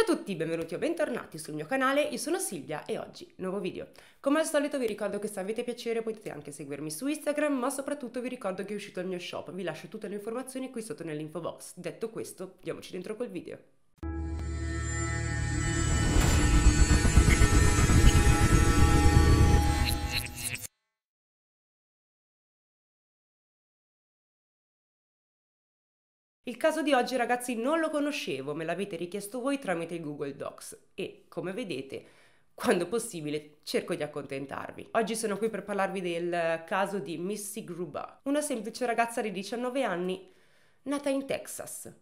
Ciao a tutti, benvenuti o bentornati sul mio canale, io sono Silvia e oggi nuovo video. Come al solito vi ricordo che se avete piacere potete anche seguirmi su Instagram, ma soprattutto vi ricordo che è uscito il mio shop, vi lascio tutte le informazioni qui sotto nell'info box. Detto questo, diamoci dentro col video. Il caso di oggi ragazzi non lo conoscevo, me l'avete richiesto voi tramite Google Docs e come vedete quando possibile cerco di accontentarvi. Oggi sono qui per parlarvi del caso di Missy Gruba, una semplice ragazza di 19 anni nata in Texas.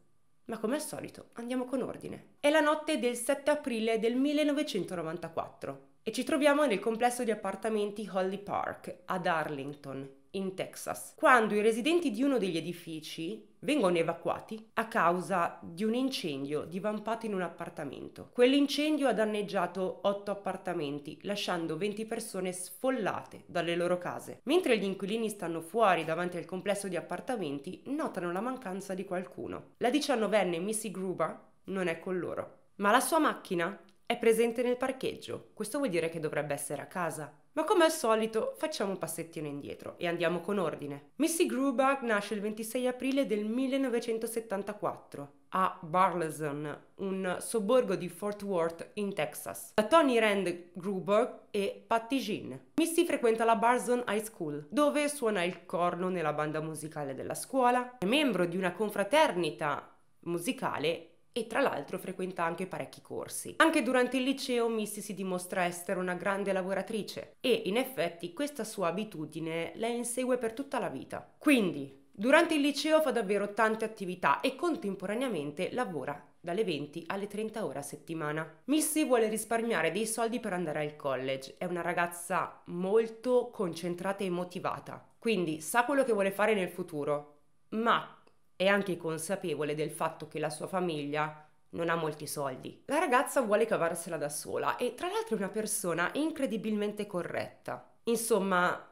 Ma come al solito andiamo con ordine. È la notte del 7 aprile del 1994 e ci troviamo nel complesso di appartamenti Holly Park ad Arlington, in Texas, quando i residenti di uno degli edifici vengono evacuati a causa di un incendio divampato in un appartamento. Quell'incendio ha danneggiato 8 appartamenti, lasciando 20 persone sfollate dalle loro case. Mentre gli inquilini stanno fuori davanti al complesso di appartamenti, notano la mancanza di qualcuno. La 19enne Missy Gruber non è con loro, ma la sua macchina è presente nel parcheggio. Questo vuol dire che dovrebbe essere a casa. Ma come al solito facciamo un passettino indietro e andiamo con ordine. Missy Grubach nasce il 26 aprile del 1974 a Burleson, un sobborgo di Fort Worth in Texas, da Tony Rand Gruber e Patty Jean. Missy frequenta la Burleson High School, dove suona il corno nella banda musicale della scuola, è membro di una confraternita musicale e tra l'altro frequenta anche parecchi corsi. Anche durante il liceo Missy si dimostra essere una grande lavoratrice e in effetti questa sua abitudine la insegue per tutta la vita. Quindi, Durante il liceo fa davvero tante attività e contemporaneamente lavora dalle 20 alle 30 ore a settimana. Missy vuole risparmiare dei soldi per andare al college, è una ragazza molto concentrata e motivata, quindi sa quello che vuole fare nel futuro, ma è anche consapevole del fatto che la sua famiglia non ha molti soldi. La ragazza vuole cavarsela da sola e tra l'altro è una persona incredibilmente corretta. Insomma,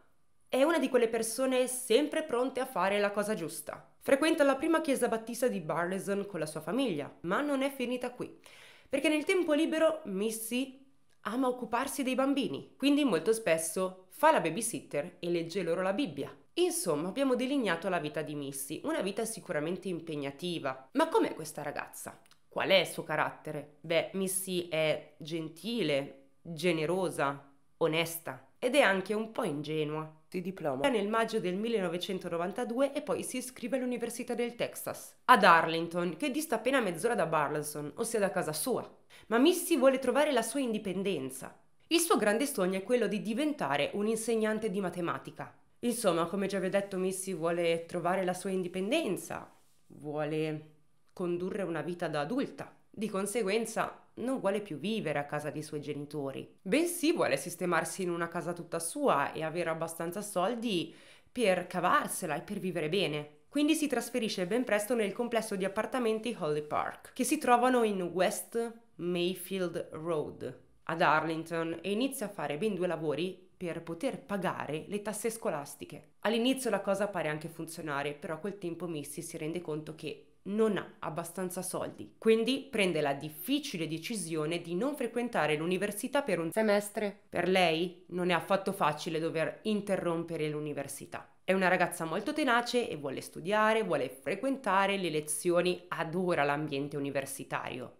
è una di quelle persone sempre pronte a fare la cosa giusta. Frequenta la prima chiesa battista di Barleson con la sua famiglia, ma non è finita qui, perché nel tempo libero Missy ama occuparsi dei bambini, quindi molto spesso fa la babysitter e legge loro la Bibbia. Insomma, abbiamo delineato la vita di Missy, una vita sicuramente impegnativa. Ma com'è questa ragazza? Qual è il suo carattere? Beh, Missy è gentile, generosa, onesta ed è anche un po' ingenua. Di diploma È nel maggio del 1992 e poi si iscrive all'Università del Texas, ad Arlington, che dista appena mezz'ora da Burleson, ossia da casa sua. Ma Missy vuole trovare la sua indipendenza. Il suo grande sogno è quello di diventare un insegnante di matematica. Insomma, come già vi ho detto, Missy vuole trovare la sua indipendenza, vuole condurre una vita da adulta. Di conseguenza, non vuole più vivere a casa dei suoi genitori, bensì vuole sistemarsi in una casa tutta sua e avere abbastanza soldi per cavarsela e per vivere bene. Quindi si trasferisce ben presto nel complesso di appartamenti Holly Park, che si trovano in West Mayfield Road ad Arlington e inizia a fare ben due lavori per poter pagare le tasse scolastiche. All'inizio la cosa pare anche funzionare, però col tempo Missy si rende conto che non ha abbastanza soldi, quindi prende la difficile decisione di non frequentare l'università per un semestre. Per lei non è affatto facile dover interrompere l'università. È una ragazza molto tenace e vuole studiare, vuole frequentare le lezioni, adora l'ambiente universitario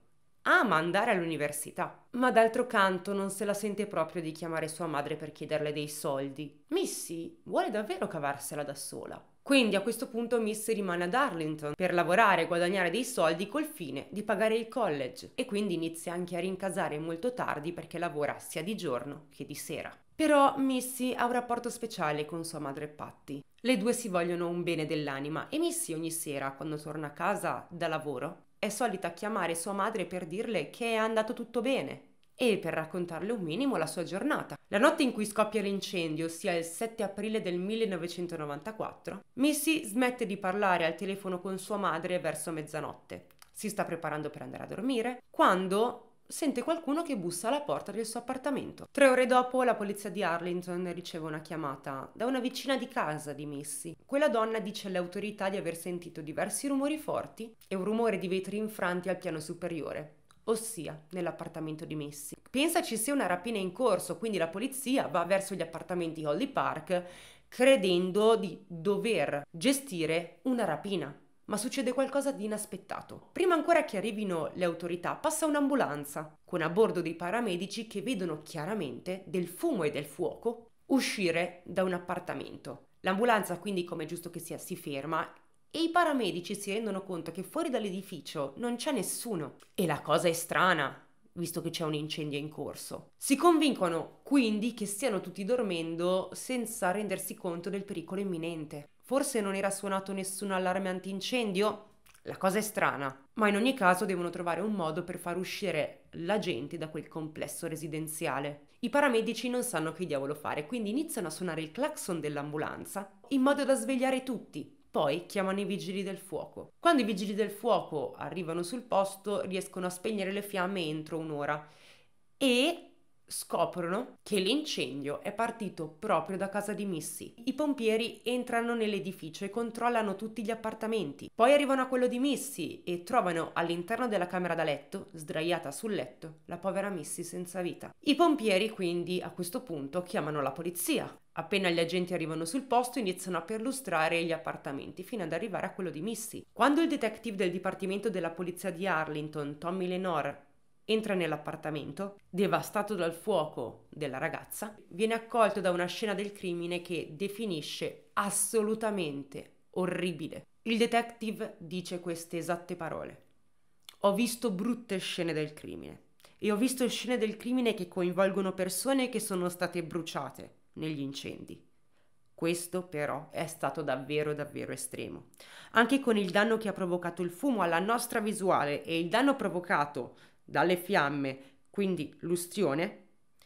ama andare all'università, ma d'altro canto non se la sente proprio di chiamare sua madre per chiederle dei soldi. Missy vuole davvero cavarsela da sola. Quindi a questo punto Missy rimane ad Arlington per lavorare e guadagnare dei soldi col fine di pagare il college e quindi inizia anche a rincasare molto tardi perché lavora sia di giorno che di sera. Però Missy ha un rapporto speciale con sua madre Patty. Le due si vogliono un bene dell'anima e Missy ogni sera, quando torna a casa da lavoro, è solita chiamare sua madre per dirle che è andato tutto bene e per raccontarle un minimo la sua giornata. La notte in cui scoppia l'incendio, ossia il 7 aprile del 1994, Missy smette di parlare al telefono con sua madre verso mezzanotte. Si sta preparando per andare a dormire quando sente qualcuno che bussa alla porta del suo appartamento. Tre ore dopo la polizia di Arlington riceve una chiamata da una vicina di casa di Missy. Quella donna dice alle autorità di aver sentito diversi rumori forti e un rumore di vetri infranti al piano superiore, ossia nell'appartamento di Missy. Pensa ci sia una rapina in corso, quindi la polizia va verso gli appartamenti Holly Park credendo di dover gestire una rapina ma succede qualcosa di inaspettato. Prima ancora che arrivino le autorità, passa un'ambulanza, con a bordo dei paramedici che vedono chiaramente del fumo e del fuoco uscire da un appartamento. L'ambulanza quindi, come è giusto che sia, si ferma e i paramedici si rendono conto che fuori dall'edificio non c'è nessuno. E la cosa è strana, visto che c'è un incendio in corso. Si convincono quindi che stiano tutti dormendo senza rendersi conto del pericolo imminente. Forse non era suonato nessun allarme antincendio? La cosa è strana, ma in ogni caso devono trovare un modo per far uscire la gente da quel complesso residenziale. I paramedici non sanno che diavolo fare, quindi iniziano a suonare il clacson dell'ambulanza in modo da svegliare tutti. Poi chiamano i vigili del fuoco. Quando i vigili del fuoco arrivano sul posto, riescono a spegnere le fiamme entro un'ora e scoprono che l'incendio è partito proprio da casa di Missy. I pompieri entrano nell'edificio e controllano tutti gli appartamenti. Poi arrivano a quello di Missy e trovano all'interno della camera da letto, sdraiata sul letto, la povera Missy senza vita. I pompieri quindi a questo punto chiamano la polizia. Appena gli agenti arrivano sul posto iniziano a perlustrare gli appartamenti fino ad arrivare a quello di Missy. Quando il detective del Dipartimento della Polizia di Arlington, Tommy Lenore, Entra nell'appartamento, devastato dal fuoco della ragazza, viene accolto da una scena del crimine che definisce assolutamente orribile. Il detective dice queste esatte parole. Ho visto brutte scene del crimine e ho visto scene del crimine che coinvolgono persone che sono state bruciate negli incendi. Questo però è stato davvero davvero estremo. Anche con il danno che ha provocato il fumo alla nostra visuale e il danno provocato dalle fiamme, quindi l'ustione,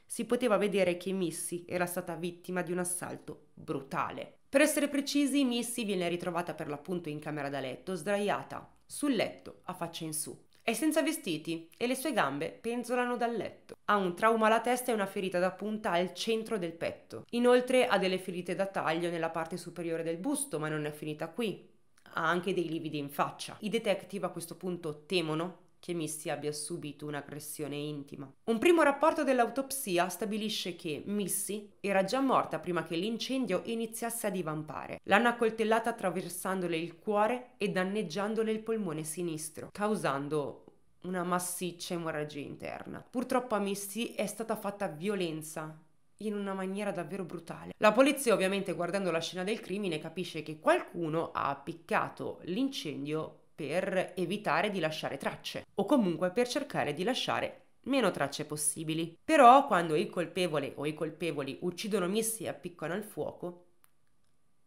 si poteva vedere che Missy era stata vittima di un assalto brutale. Per essere precisi, Missy viene ritrovata per l'appunto in camera da letto, sdraiata, sul letto, a faccia in su. È senza vestiti e le sue gambe penzolano dal letto. Ha un trauma alla testa e una ferita da punta al centro del petto. Inoltre ha delle ferite da taglio nella parte superiore del busto, ma non è finita qui. Ha anche dei lividi in faccia. I detective a questo punto temono che Missy abbia subito un'aggressione intima. Un primo rapporto dell'autopsia stabilisce che Missy era già morta prima che l'incendio iniziasse a divampare. L'hanno accoltellata attraversandole il cuore e danneggiandole il polmone sinistro, causando una massiccia emorragia interna. Purtroppo a Missy è stata fatta violenza in una maniera davvero brutale. La polizia ovviamente guardando la scena del crimine capisce che qualcuno ha appiccato l'incendio per evitare di lasciare tracce o comunque per cercare di lasciare meno tracce possibili. Però quando il colpevole o i colpevoli uccidono missi e appiccano al fuoco,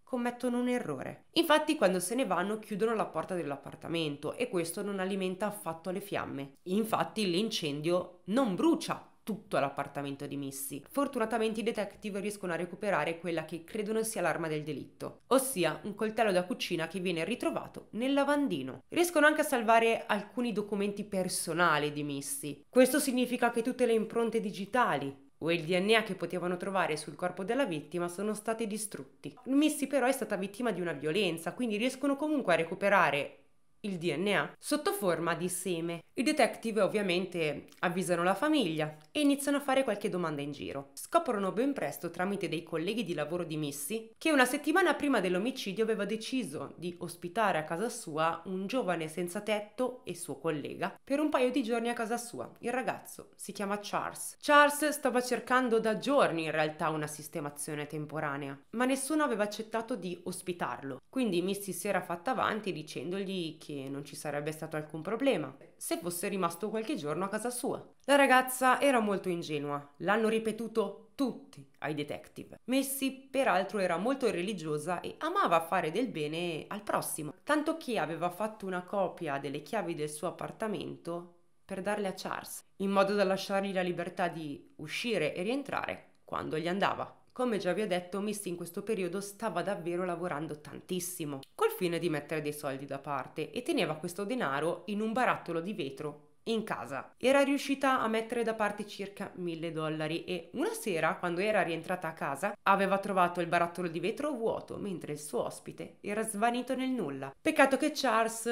commettono un errore. Infatti quando se ne vanno chiudono la porta dell'appartamento e questo non alimenta affatto le fiamme. Infatti l'incendio non brucia tutto l'appartamento di Missy. Fortunatamente i detective riescono a recuperare quella che credono sia l'arma del delitto, ossia un coltello da cucina che viene ritrovato nel lavandino. Riescono anche a salvare alcuni documenti personali di Missy. Questo significa che tutte le impronte digitali o il DNA che potevano trovare sul corpo della vittima sono stati distrutti. Missy però è stata vittima di una violenza, quindi riescono comunque a recuperare il DNA, sotto forma di seme. I detective ovviamente avvisano la famiglia e iniziano a fare qualche domanda in giro. Scoprono ben presto tramite dei colleghi di lavoro di Missy che una settimana prima dell'omicidio aveva deciso di ospitare a casa sua un giovane senza tetto e suo collega per un paio di giorni a casa sua. Il ragazzo si chiama Charles. Charles stava cercando da giorni in realtà una sistemazione temporanea, ma nessuno aveva accettato di ospitarlo. Quindi Missy si era fatta avanti dicendogli che che non ci sarebbe stato alcun problema se fosse rimasto qualche giorno a casa sua. La ragazza era molto ingenua, l'hanno ripetuto tutti ai detective. Messi, peraltro, era molto religiosa e amava fare del bene al prossimo, tanto che aveva fatto una copia delle chiavi del suo appartamento per darle a Charles, in modo da lasciargli la libertà di uscire e rientrare quando gli andava come già vi ho detto, Missy in questo periodo stava davvero lavorando tantissimo, col fine di mettere dei soldi da parte e teneva questo denaro in un barattolo di vetro in casa. Era riuscita a mettere da parte circa mille dollari e una sera, quando era rientrata a casa, aveva trovato il barattolo di vetro vuoto, mentre il suo ospite era svanito nel nulla. Peccato che Charles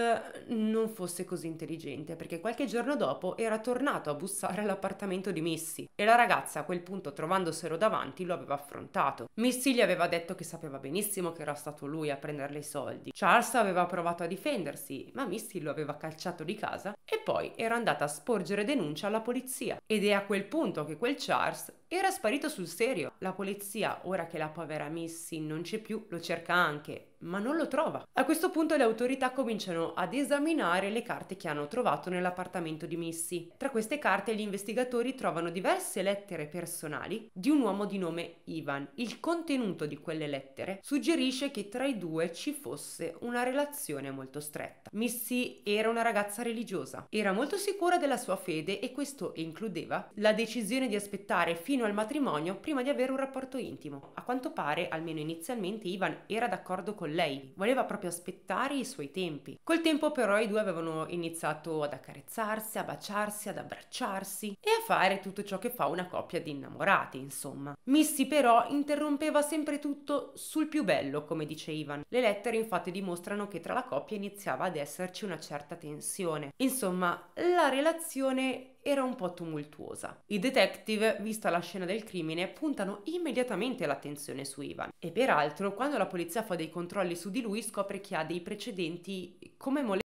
non fosse così intelligente, perché qualche giorno dopo era tornato a bussare all'appartamento di Missy e la ragazza a quel punto, trovandoselo davanti, lo aveva affrontato. Missy gli aveva detto che sapeva benissimo che era stato lui a prenderle i soldi. Charles aveva provato a difendersi, ma Missy lo aveva calciato di casa e poi era andata a sporgere denuncia alla polizia ed è a quel punto che quel Charles era sparito sul serio. La polizia, ora che la povera Missy non c'è più, lo cerca anche, ma non lo trova. A questo punto le autorità cominciano ad esaminare le carte che hanno trovato nell'appartamento di Missy. Tra queste carte gli investigatori trovano diverse lettere personali di un uomo di nome Ivan. Il contenuto di quelle lettere suggerisce che tra i due ci fosse una relazione molto stretta. Missy era una ragazza religiosa, era molto sicura della sua fede e questo includeva la decisione di aspettare fino fino al matrimonio prima di avere un rapporto intimo. A quanto pare, almeno inizialmente, Ivan era d'accordo con lei, voleva proprio aspettare i suoi tempi. Col tempo però i due avevano iniziato ad accarezzarsi, a baciarsi, ad abbracciarsi e a fare tutto ciò che fa una coppia di innamorati, insomma. Missy però interrompeva sempre tutto sul più bello, come dice Ivan. Le lettere infatti dimostrano che tra la coppia iniziava ad esserci una certa tensione. Insomma, la relazione era un po' tumultuosa. I detective, vista la scena del crimine, puntano immediatamente l'attenzione su Ivan e peraltro quando la polizia fa dei controlli su di lui scopre che ha dei precedenti come molestia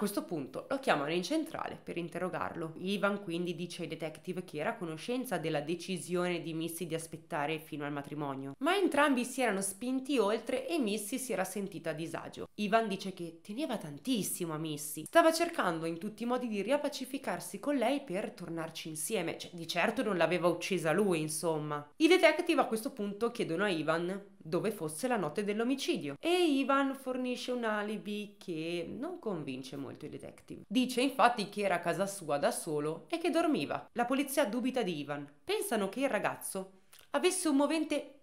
questo punto lo chiamano in centrale per interrogarlo. Ivan quindi dice ai detective che era a conoscenza della decisione di Missy di aspettare fino al matrimonio, ma entrambi si erano spinti oltre e Missy si era sentita a disagio. Ivan dice che teneva tantissimo a Missy, stava cercando in tutti i modi di riappacificarsi con lei per tornarci insieme, cioè, di certo non l'aveva uccisa lui, insomma. I detective a questo punto chiedono a Ivan dove fosse la notte dell'omicidio e Ivan fornisce un alibi che non convince molto i detective. Dice infatti che era a casa sua da solo e che dormiva. La polizia dubita di Ivan. Pensano che il ragazzo avesse un movente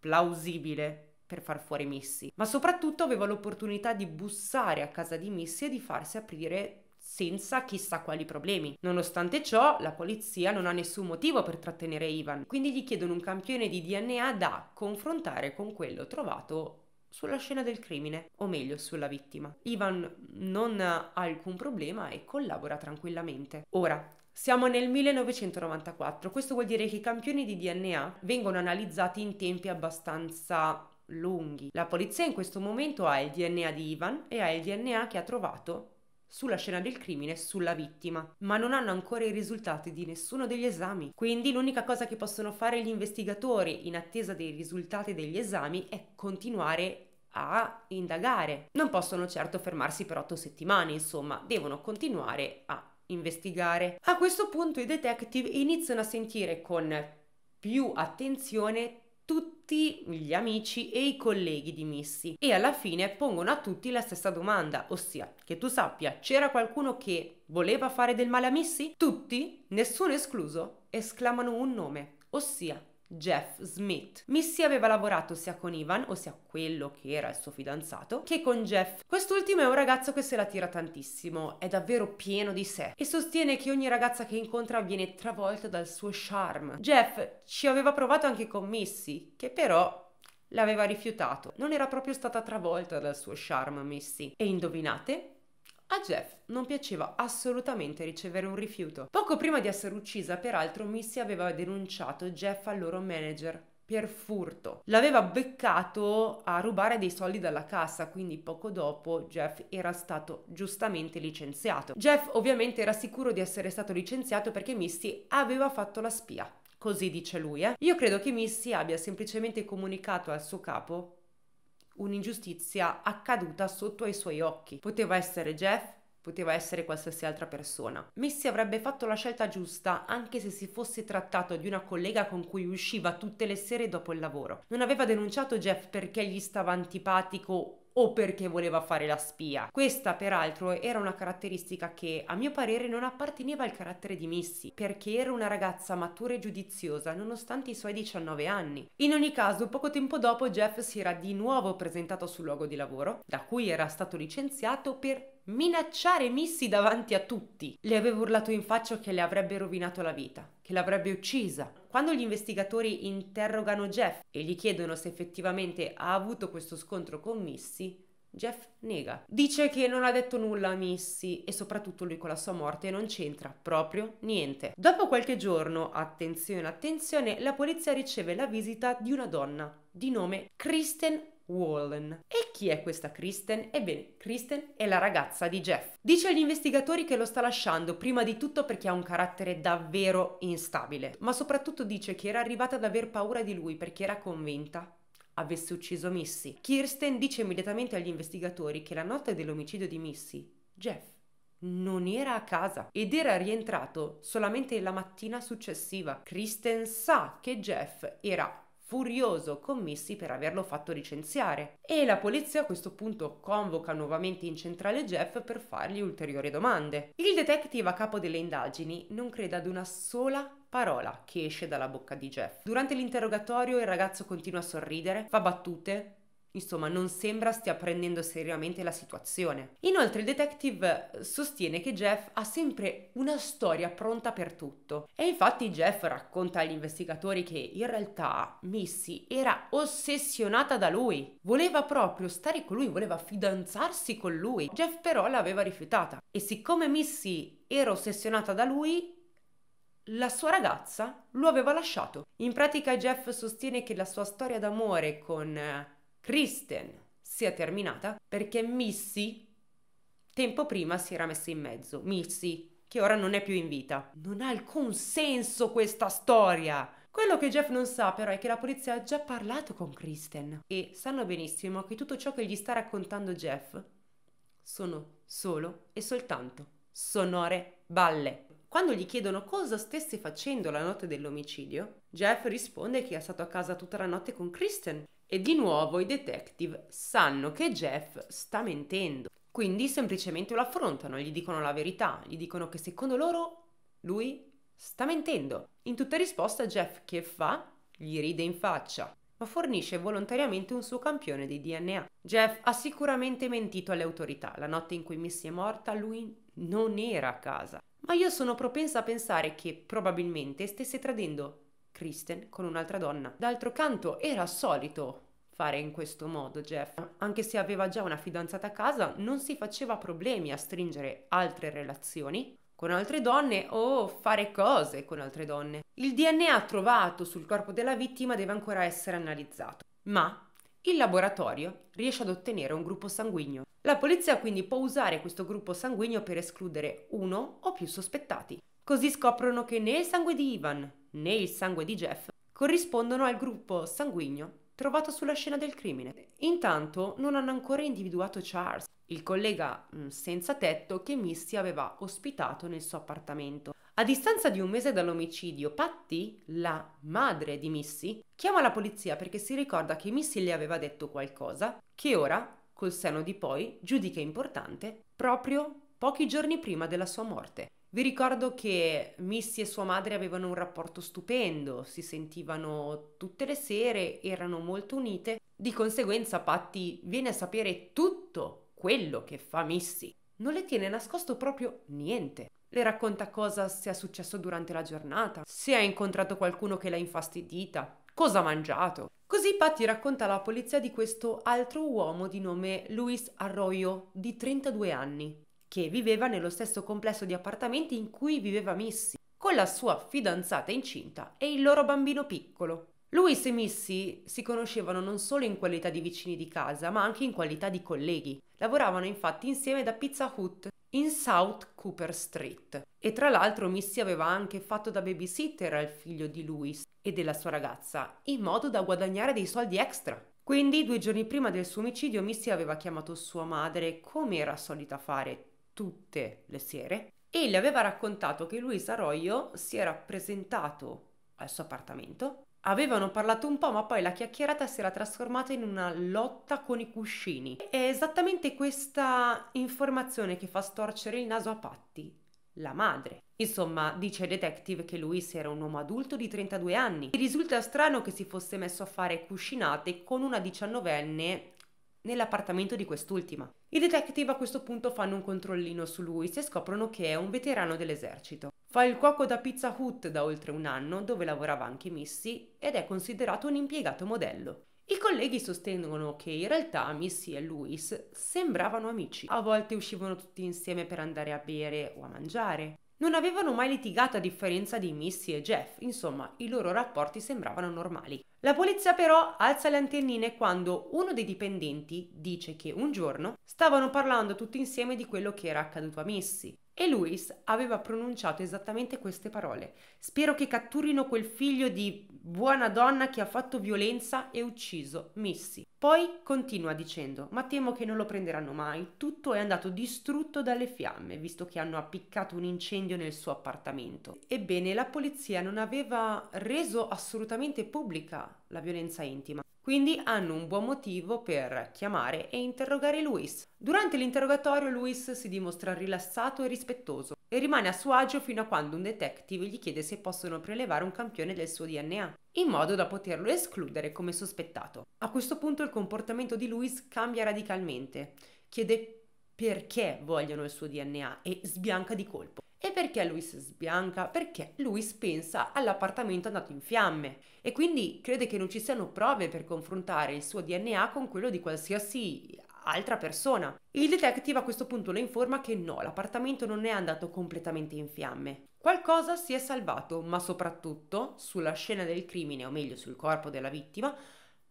plausibile per far fuori Missy, ma soprattutto aveva l'opportunità di bussare a casa di Missy e di farsi aprire senza chissà quali problemi. Nonostante ciò, la polizia non ha nessun motivo per trattenere Ivan, quindi gli chiedono un campione di DNA da confrontare con quello trovato sulla scena del crimine, o meglio sulla vittima. Ivan non ha alcun problema e collabora tranquillamente. Ora, siamo nel 1994, questo vuol dire che i campioni di DNA vengono analizzati in tempi abbastanza lunghi. La polizia in questo momento ha il DNA di Ivan e ha il DNA che ha trovato sulla scena del crimine e sulla vittima, ma non hanno ancora i risultati di nessuno degli esami. Quindi l'unica cosa che possono fare gli investigatori in attesa dei risultati degli esami è continuare a indagare. Non possono certo fermarsi per otto settimane, insomma, devono continuare a investigare. A questo punto i detective iniziano a sentire con più attenzione tutti tutti gli amici e i colleghi di Missy e alla fine pongono a tutti la stessa domanda, ossia che tu sappia c'era qualcuno che voleva fare del male a Missy? Tutti, nessuno escluso, esclamano un nome, ossia Jeff Smith. Missy aveva lavorato sia con Ivan, ossia quello che era il suo fidanzato, che con Jeff. Quest'ultimo è un ragazzo che se la tira tantissimo, è davvero pieno di sé e sostiene che ogni ragazza che incontra viene travolta dal suo charme. Jeff ci aveva provato anche con Missy, che però l'aveva rifiutato. Non era proprio stata travolta dal suo charme, Missy. E indovinate a Jeff non piaceva assolutamente ricevere un rifiuto. Poco prima di essere uccisa, peraltro, Missy aveva denunciato Jeff al loro manager per furto. L'aveva beccato a rubare dei soldi dalla cassa, quindi poco dopo Jeff era stato giustamente licenziato. Jeff ovviamente era sicuro di essere stato licenziato perché Missy aveva fatto la spia. Così dice lui, eh. Io credo che Missy abbia semplicemente comunicato al suo capo un'ingiustizia accaduta sotto ai suoi occhi. Poteva essere Jeff, poteva essere qualsiasi altra persona. Messi avrebbe fatto la scelta giusta anche se si fosse trattato di una collega con cui usciva tutte le sere dopo il lavoro. Non aveva denunciato Jeff perché gli stava antipatico o perché voleva fare la spia. Questa peraltro era una caratteristica che a mio parere non apparteneva al carattere di Missy, perché era una ragazza matura e giudiziosa nonostante i suoi 19 anni. In ogni caso, poco tempo dopo Jeff si era di nuovo presentato sul luogo di lavoro, da cui era stato licenziato per minacciare Missy davanti a tutti. Le aveva urlato in faccia che le avrebbe rovinato la vita, che l'avrebbe uccisa. Quando gli investigatori interrogano Jeff e gli chiedono se effettivamente ha avuto questo scontro con Missy, Jeff nega. Dice che non ha detto nulla a Missy e soprattutto lui con la sua morte non c'entra proprio niente. Dopo qualche giorno, attenzione, attenzione, la polizia riceve la visita di una donna di nome Kristen Wallen. E chi è questa Kristen? Ebbene, Kristen è la ragazza di Jeff. Dice agli investigatori che lo sta lasciando prima di tutto perché ha un carattere davvero instabile, ma soprattutto dice che era arrivata ad aver paura di lui perché era convinta avesse ucciso Missy. Kirsten dice immediatamente agli investigatori che la notte dell'omicidio di Missy, Jeff non era a casa ed era rientrato solamente la mattina successiva. Kristen sa che Jeff era furioso con Missy per averlo fatto licenziare e la polizia a questo punto convoca nuovamente in centrale Jeff per fargli ulteriori domande. Il detective a capo delle indagini non crede ad una sola parola che esce dalla bocca di Jeff. Durante l'interrogatorio il ragazzo continua a sorridere, fa battute, Insomma, non sembra stia prendendo seriamente la situazione. Inoltre il detective eh, sostiene che Jeff ha sempre una storia pronta per tutto. E infatti Jeff racconta agli investigatori che in realtà Missy era ossessionata da lui. Voleva proprio stare con lui, voleva fidanzarsi con lui. Jeff però l'aveva rifiutata. E siccome Missy era ossessionata da lui, la sua ragazza lo aveva lasciato. In pratica Jeff sostiene che la sua storia d'amore con eh, Kristen sia terminata perché Missy tempo prima si era messa in mezzo. Missy, che ora non è più in vita. Non ha alcun senso questa storia. Quello che Jeff non sa però è che la polizia ha già parlato con Kristen e sanno benissimo che tutto ciò che gli sta raccontando Jeff sono solo e soltanto sonore balle. Quando gli chiedono cosa stesse facendo la notte dell'omicidio, Jeff risponde che è stato a casa tutta la notte con Kristen e di nuovo i detective sanno che Jeff sta mentendo, quindi semplicemente lo affrontano, gli dicono la verità, gli dicono che secondo loro lui sta mentendo. In tutta risposta Jeff che fa? Gli ride in faccia, ma fornisce volontariamente un suo campione di DNA. Jeff ha sicuramente mentito alle autorità, la notte in cui Missy è morta lui non era a casa, ma io sono propensa a pensare che probabilmente stesse tradendo Kristen con un'altra donna. D'altro canto era solito fare in questo modo Jeff. Anche se aveva già una fidanzata a casa, non si faceva problemi a stringere altre relazioni con altre donne o fare cose con altre donne. Il DNA trovato sul corpo della vittima deve ancora essere analizzato, ma il laboratorio riesce ad ottenere un gruppo sanguigno. La polizia quindi può usare questo gruppo sanguigno per escludere uno o più sospettati. Così scoprono che né il sangue di Ivan né il sangue di Jeff corrispondono al gruppo sanguigno trovato sulla scena del crimine. Intanto non hanno ancora individuato Charles, il collega mm, senza tetto che Missy aveva ospitato nel suo appartamento. A distanza di un mese dall'omicidio, Patty, la madre di Missy, chiama la polizia perché si ricorda che Missy le aveva detto qualcosa che ora, col seno di poi, giudica importante proprio pochi giorni prima della sua morte. Vi ricordo che Missy e sua madre avevano un rapporto stupendo, si sentivano tutte le sere, erano molto unite, di conseguenza Patty viene a sapere tutto quello che fa Missy. Non le tiene nascosto proprio niente. Le racconta cosa sia successo durante la giornata, se ha incontrato qualcuno che l'ha infastidita, cosa ha mangiato. Così Patty racconta alla polizia di questo altro uomo di nome Luis Arroyo, di 32 anni, che viveva nello stesso complesso di appartamenti in cui viveva Missy, con la sua fidanzata incinta e il loro bambino piccolo. Louis e Missy si conoscevano non solo in qualità di vicini di casa, ma anche in qualità di colleghi. Lavoravano infatti insieme da Pizza Hut in South Cooper Street. E tra l'altro Missy aveva anche fatto da babysitter al figlio di Louis e della sua ragazza, in modo da guadagnare dei soldi extra. Quindi, due giorni prima del suo omicidio, Missy aveva chiamato sua madre, come era solita fare tutte le sere e le aveva raccontato che Luisa Arroyo si era presentato al suo appartamento. Avevano parlato un po', ma poi la chiacchierata si era trasformata in una lotta con i cuscini. È esattamente questa informazione che fa storcere il naso a Patti, la madre. Insomma, dice il detective che Luis era un uomo adulto di 32 anni. E risulta strano che si fosse messo a fare cuscinate con una diciannovenne nell'appartamento di quest'ultima. I detective a questo punto fanno un controllino su lui e scoprono che è un veterano dell'esercito. Fa il cuoco da Pizza Hut da oltre un anno, dove lavorava anche Missy, ed è considerato un impiegato modello. I colleghi sostengono che in realtà Missy e Louis sembravano amici. A volte uscivano tutti insieme per andare a bere o a mangiare. Non avevano mai litigato a differenza di Missy e Jeff, insomma i loro rapporti sembravano normali. La polizia però alza le antennine quando uno dei dipendenti dice che un giorno stavano parlando tutti insieme di quello che era accaduto a Missy e Luis aveva pronunciato esattamente queste parole. Spero che catturino quel figlio di buona donna che ha fatto violenza e ucciso Missy. Poi continua dicendo: Ma temo che non lo prenderanno mai. Tutto è andato distrutto dalle fiamme, visto che hanno appiccato un incendio nel suo appartamento. Ebbene, la polizia non aveva reso assolutamente pubblica la violenza intima. Quindi hanno un buon motivo per chiamare e interrogare Luis. Durante l'interrogatorio Luis si dimostra rilassato e rispettoso e rimane a suo agio fino a quando un detective gli chiede se possono prelevare un campione del suo DNA, in modo da poterlo escludere come sospettato. A questo punto il comportamento di Louis cambia radicalmente, chiede perché vogliono il suo DNA e sbianca di colpo. E perché Luis sbianca? Perché Luis pensa all'appartamento andato in fiamme e quindi crede che non ci siano prove per confrontare il suo DNA con quello di qualsiasi altra persona. Il detective a questo punto lo informa che no, l'appartamento non è andato completamente in fiamme. Qualcosa si è salvato, ma soprattutto sulla scena del crimine, o meglio sul corpo della vittima,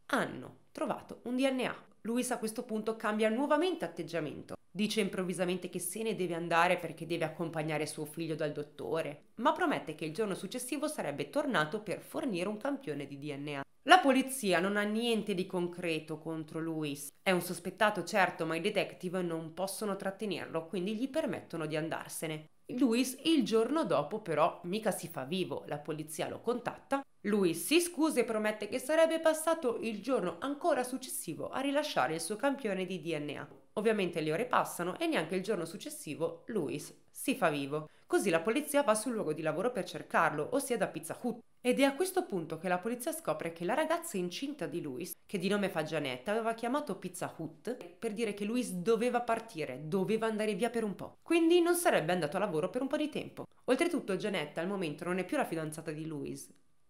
hanno trovato un DNA. Luis a questo punto cambia nuovamente atteggiamento Dice improvvisamente che se ne deve andare perché deve accompagnare suo figlio dal dottore, ma promette che il giorno successivo sarebbe tornato per fornire un campione di DNA. La polizia non ha niente di concreto contro Luis. È un sospettato certo, ma i detective non possono trattenerlo, quindi gli permettono di andarsene. Luis il giorno dopo però mica si fa vivo, la polizia lo contatta lui si scusa e promette che sarebbe passato il giorno ancora successivo a rilasciare il suo campione di DNA. Ovviamente le ore passano e neanche il giorno successivo Luis si fa vivo. Così la polizia va sul luogo di lavoro per cercarlo, ossia da Pizza Hut. Ed è a questo punto che la polizia scopre che la ragazza incinta di Luis, che di nome fa Gianetta, aveva chiamato Pizza Hut per dire che Luis doveva partire, doveva andare via per un po'. Quindi non sarebbe andato a lavoro per un po' di tempo. Oltretutto Gianetta al momento non è più la fidanzata di Luis,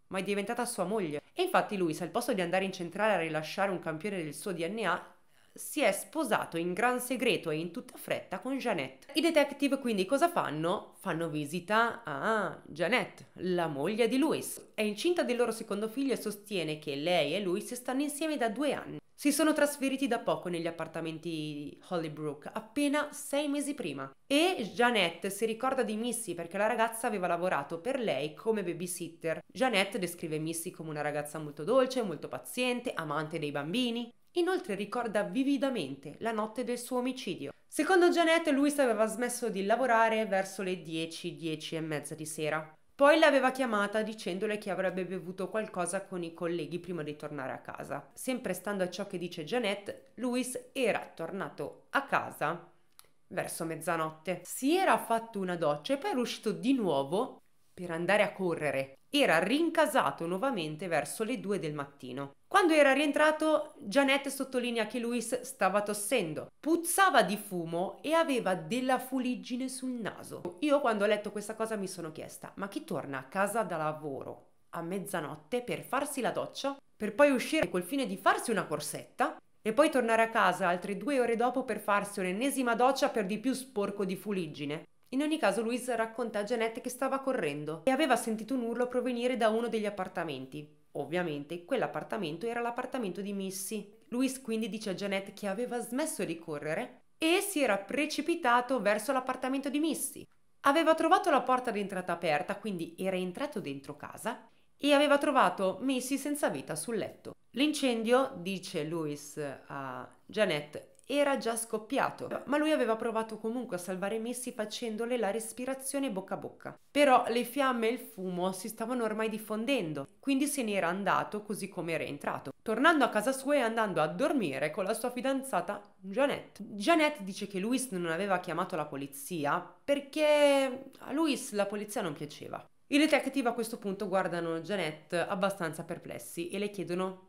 ma è diventata sua moglie. E infatti Luis, al posto di andare in centrale a rilasciare un campione del suo DNA, si è sposato in gran segreto e in tutta fretta con Jeannette. I detective quindi cosa fanno? Fanno visita a Jeannette, la moglie di Louis. È incinta del loro secondo figlio e sostiene che lei e Louis stanno insieme da due anni. Si sono trasferiti da poco negli appartamenti di Hollybrook, appena sei mesi prima. E Jeannette si ricorda di Missy perché la ragazza aveva lavorato per lei come babysitter. Jeannette descrive Missy come una ragazza molto dolce, molto paziente, amante dei bambini. Inoltre ricorda vividamente la notte del suo omicidio. Secondo Janet, Louis aveva smesso di lavorare verso le 10, 10 e mezza di sera. Poi l'aveva chiamata dicendole che avrebbe bevuto qualcosa con i colleghi prima di tornare a casa. Sempre stando a ciò che dice Janet, Louis era tornato a casa verso mezzanotte. Si era fatto una doccia e poi era uscito di nuovo per andare a correre era rincasato nuovamente verso le 2 del mattino. Quando era rientrato, Janet sottolinea che Luis stava tossendo, puzzava di fumo e aveva della fuliggine sul naso. Io quando ho letto questa cosa mi sono chiesta, ma chi torna a casa da lavoro a mezzanotte per farsi la doccia, per poi uscire col fine di farsi una corsetta e poi tornare a casa altre due ore dopo per farsi un'ennesima doccia per di più sporco di fuliggine? In ogni caso Louise racconta a Janet che stava correndo e aveva sentito un urlo provenire da uno degli appartamenti. Ovviamente quell'appartamento era l'appartamento di Missy. Louise quindi dice a Janet che aveva smesso di correre e si era precipitato verso l'appartamento di Missy. Aveva trovato la porta d'entrata aperta, quindi era entrato dentro casa e aveva trovato Missy senza vita sul letto. L'incendio, dice Louis a Janet, era già scoppiato, ma lui aveva provato comunque a salvare Missy facendole la respirazione bocca a bocca. Però le fiamme e il fumo si stavano ormai diffondendo, quindi se n'era andato così come era entrato, tornando a casa sua e andando a dormire con la sua fidanzata Janet. Janet dice che Louis non aveva chiamato la polizia perché a Luis la polizia non piaceva. I detective a questo punto guardano Janet abbastanza perplessi e le chiedono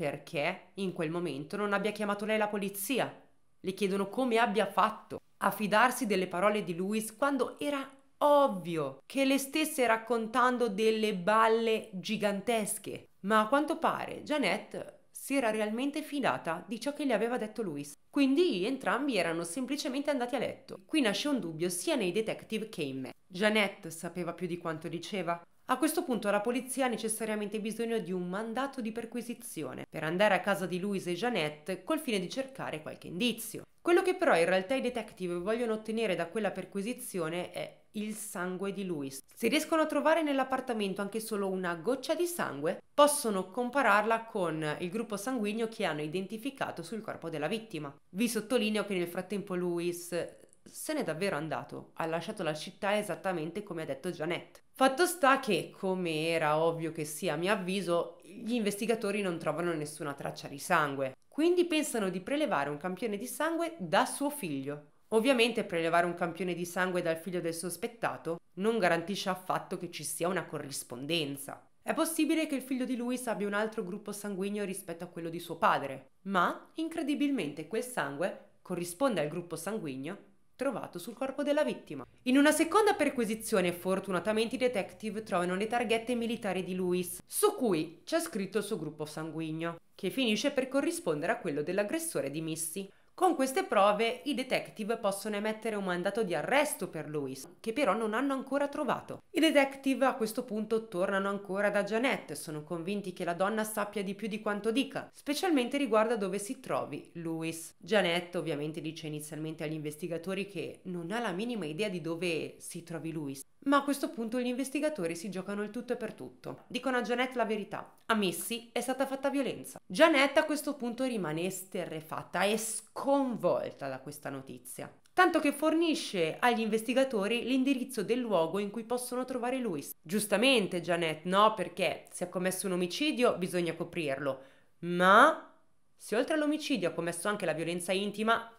perché in quel momento non abbia chiamato lei la polizia. Le chiedono come abbia fatto a fidarsi delle parole di Luis quando era ovvio che le stesse raccontando delle balle gigantesche. Ma a quanto pare Janet si era realmente fidata di ciò che le aveva detto Luis. Quindi entrambi erano semplicemente andati a letto. Qui nasce un dubbio sia nei detective che in me. Janet sapeva più di quanto diceva? A questo punto la polizia ha necessariamente bisogno di un mandato di perquisizione per andare a casa di Louise e Jeannette col fine di cercare qualche indizio. Quello che però in realtà i detective vogliono ottenere da quella perquisizione è il sangue di Louis. Se riescono a trovare nell'appartamento anche solo una goccia di sangue, possono compararla con il gruppo sanguigno che hanno identificato sul corpo della vittima. Vi sottolineo che nel frattempo Louis se n'è davvero andato, ha lasciato la città esattamente come ha detto Janet. Fatto sta che, come era ovvio che sia a mio avviso, gli investigatori non trovano nessuna traccia di sangue, quindi pensano di prelevare un campione di sangue da suo figlio. Ovviamente prelevare un campione di sangue dal figlio del sospettato non garantisce affatto che ci sia una corrispondenza. È possibile che il figlio di Louis abbia un altro gruppo sanguigno rispetto a quello di suo padre, ma incredibilmente quel sangue corrisponde al gruppo sanguigno trovato sul corpo della vittima. In una seconda perquisizione, fortunatamente i detective trovano le targhette militari di Luis, su cui c'è scritto il suo gruppo sanguigno, che finisce per corrispondere a quello dell'aggressore di Missy. Con queste prove i detective possono emettere un mandato di arresto per Louis, che però non hanno ancora trovato. I detective a questo punto tornano ancora da Janet, sono convinti che la donna sappia di più di quanto dica, specialmente riguardo a dove si trovi Louis. Janet ovviamente dice inizialmente agli investigatori che non ha la minima idea di dove si trovi Louis, ma a questo punto gli investigatori si giocano il tutto e per tutto. Dicono a Janet la verità. A Missy è stata fatta violenza. Janet a questo punto rimane esterrefatta e sconvolta da questa notizia. Tanto che fornisce agli investigatori l'indirizzo del luogo in cui possono trovare Luis. Giustamente, Janet, no, perché se ha commesso un omicidio bisogna coprirlo. Ma se oltre all'omicidio ha commesso anche la violenza intima,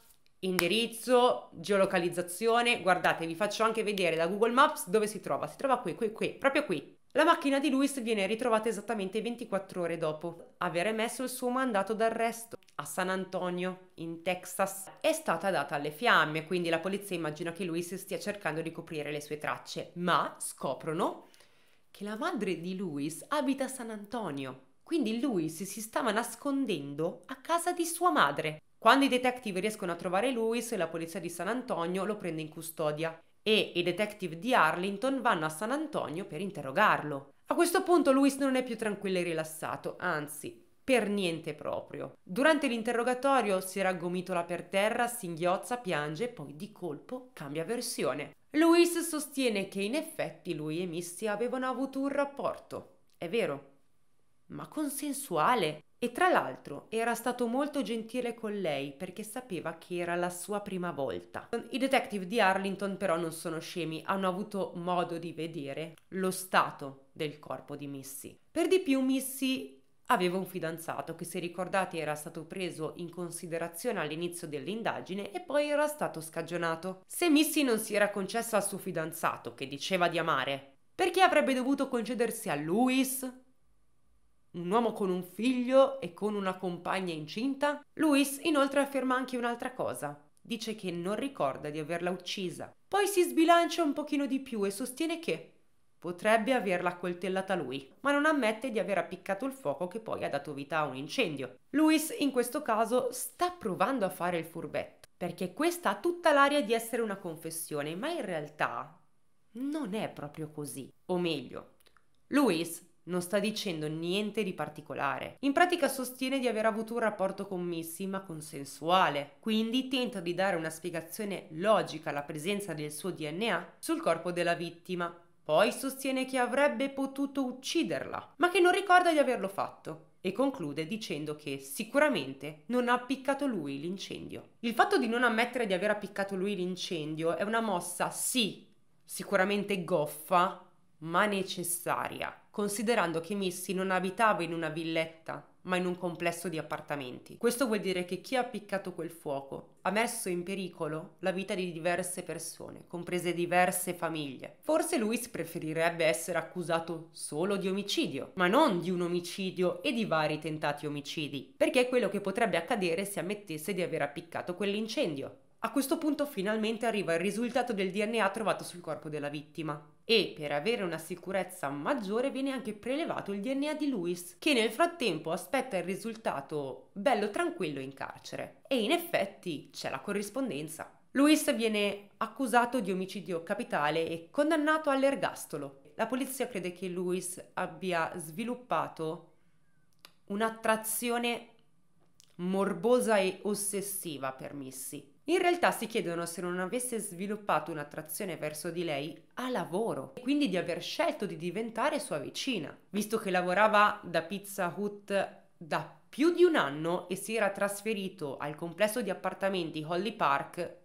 indirizzo, geolocalizzazione, guardate vi faccio anche vedere da Google Maps dove si trova, si trova qui, qui, qui, proprio qui. La macchina di Luis viene ritrovata esattamente 24 ore dopo aver emesso il suo mandato d'arresto a San Antonio, in Texas. È stata data alle fiamme, quindi la polizia immagina che Luis stia cercando di coprire le sue tracce, ma scoprono che la madre di Luis abita a San Antonio. Quindi Luis si stava nascondendo a casa di sua madre. Quando i detective riescono a trovare Lewis, la polizia di San Antonio lo prende in custodia e i detective di Arlington vanno a San Antonio per interrogarlo. A questo punto Lewis non è più tranquillo e rilassato, anzi, per niente proprio. Durante l'interrogatorio si raggomitola per terra, singhiozza, piange e poi di colpo cambia versione. Lewis sostiene che in effetti lui e Misty avevano avuto un rapporto. È vero, ma consensuale. E tra l'altro era stato molto gentile con lei perché sapeva che era la sua prima volta. I detective di Arlington però non sono scemi, hanno avuto modo di vedere lo stato del corpo di Missy. Per di più Missy aveva un fidanzato che se ricordate era stato preso in considerazione all'inizio dell'indagine e poi era stato scagionato. Se Missy non si era concessa al suo fidanzato che diceva di amare, perché avrebbe dovuto concedersi a Louis, un uomo con un figlio e con una compagna incinta? Luis inoltre afferma anche un'altra cosa. Dice che non ricorda di averla uccisa. Poi si sbilancia un pochino di più e sostiene che potrebbe averla accoltellata lui, ma non ammette di aver appiccato il fuoco che poi ha dato vita a un incendio. Luis in questo caso sta provando a fare il furbetto, perché questa ha tutta l'aria di essere una confessione, ma in realtà non è proprio così. O meglio, Luis non sta dicendo niente di particolare. In pratica sostiene di aver avuto un rapporto con Missy ma consensuale, quindi tenta di dare una spiegazione logica alla presenza del suo DNA sul corpo della vittima. Poi sostiene che avrebbe potuto ucciderla, ma che non ricorda di averlo fatto e conclude dicendo che sicuramente non ha appiccato lui l'incendio. Il fatto di non ammettere di aver appiccato lui l'incendio è una mossa sì, sicuramente goffa, ma necessaria considerando che Missy non abitava in una villetta, ma in un complesso di appartamenti. Questo vuol dire che chi ha appiccato quel fuoco ha messo in pericolo la vita di diverse persone, comprese diverse famiglie. Forse Luis preferirebbe essere accusato solo di omicidio, ma non di un omicidio e di vari tentati omicidi, perché è quello che potrebbe accadere se ammettesse di aver appiccato quell'incendio. A questo punto finalmente arriva il risultato del DNA trovato sul corpo della vittima e per avere una sicurezza maggiore viene anche prelevato il DNA di Luis, che nel frattempo aspetta il risultato bello tranquillo in carcere. E in effetti c'è la corrispondenza. Luis viene accusato di omicidio capitale e condannato all'ergastolo. La polizia crede che Luis abbia sviluppato un'attrazione morbosa e ossessiva per Missy in realtà si chiedono se non avesse sviluppato un'attrazione verso di lei a lavoro e quindi di aver scelto di diventare sua vicina, visto che lavorava da Pizza Hut da più di un anno e si era trasferito al complesso di appartamenti Holly Park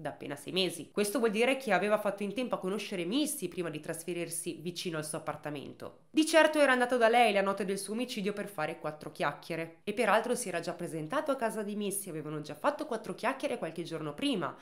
da appena sei mesi. Questo vuol dire che aveva fatto in tempo a conoscere Missy prima di trasferirsi vicino al suo appartamento. Di certo era andato da lei la notte del suo omicidio per fare quattro chiacchiere e peraltro si era già presentato a casa di Missy, avevano già fatto quattro chiacchiere qualche giorno prima,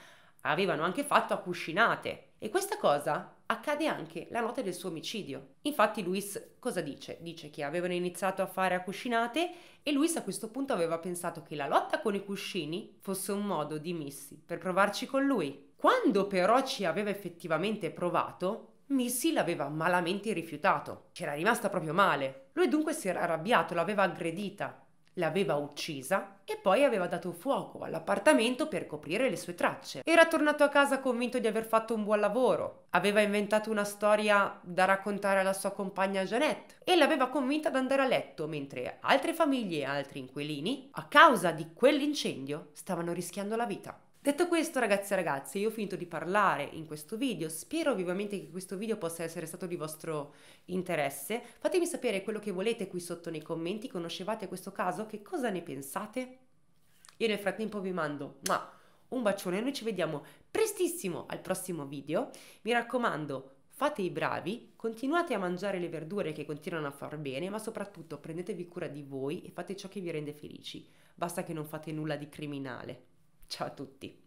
avevano anche fatto a cuscinate. E questa cosa accade anche la notte del suo omicidio. Infatti Luis cosa dice? Dice che avevano iniziato a fare a cuscinate e Luis a questo punto aveva pensato che la lotta con i cuscini fosse un modo di Missy per provarci con lui. Quando però ci aveva effettivamente provato, Missy l'aveva malamente rifiutato. C'era rimasta proprio male. Lui dunque si era arrabbiato, l'aveva aggredita l'aveva uccisa e poi aveva dato fuoco all'appartamento per coprire le sue tracce. Era tornato a casa convinto di aver fatto un buon lavoro, aveva inventato una storia da raccontare alla sua compagna Jeanette e l'aveva convinta ad andare a letto, mentre altre famiglie e altri inquilini, a causa di quell'incendio, stavano rischiando la vita. Detto questo ragazzi e ragazze, io ho finito di parlare in questo video, spero vivamente che questo video possa essere stato di vostro interesse, fatemi sapere quello che volete qui sotto nei commenti, conoscevate questo caso, che cosa ne pensate? Io nel frattempo vi mando ma, un bacione, noi ci vediamo prestissimo al prossimo video, mi raccomando fate i bravi, continuate a mangiare le verdure che continuano a far bene, ma soprattutto prendetevi cura di voi e fate ciò che vi rende felici, basta che non fate nulla di criminale. Ciao a tutti!